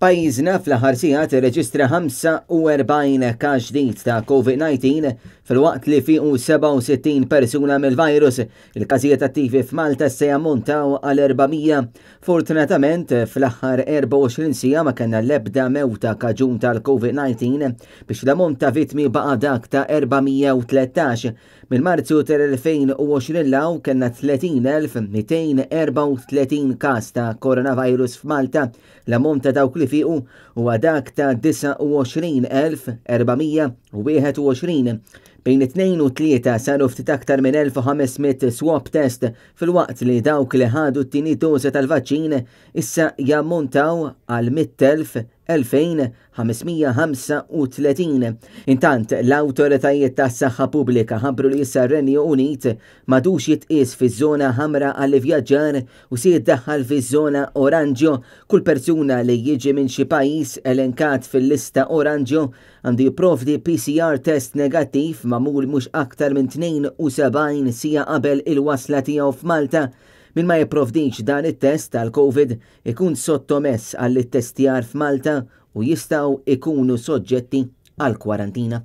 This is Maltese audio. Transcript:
Pajjiżna fl-aħħar sigħat irreġistra 45 każ ta' COVID-19 fil-waqt li fiqu 67 persuna mill-virus. Il-każijiet attivi f'Malta se jammontaw għal 400. Fortunatament fl-aħħar 24 sija ma kena l-ebda mewta kaġun tal-COVID-19 biex l-ammont ta' vitmi baqa' dak ta' 413. Mill-Marzu tal-2020 law kena 30,234 każ ta' koronavirus f'Malta. L-ammont dawk li fiqu u għadak ta' 29,421 Bejn 2 u 3 saru ftit aktar minn 1500 swap test fil-waqt li dawk li ħadu t-tini doza tal-vaċċin issa jammontaw għal 100.000 2535. Intant, l-autoritajiet tas saħħa pubblika ħabru li issa Renju Unit madux jitqis fi żona ħamra għall vjaġġar u si jiddaħħal fi żona oranġo kull persuna li jiġi minn xi pajjiż elenkat fil-lista oranġo għandu jipprovdi PCR test negattiv mamul mhux aktar minn 72 sija qabel il-wasla tiegħu f'Malta minn ma jipprovdix dan it-test tal-COVID ikun sottomess għall-testjar f'Malta u jistaw ikunu soġġetti għal kwarantina.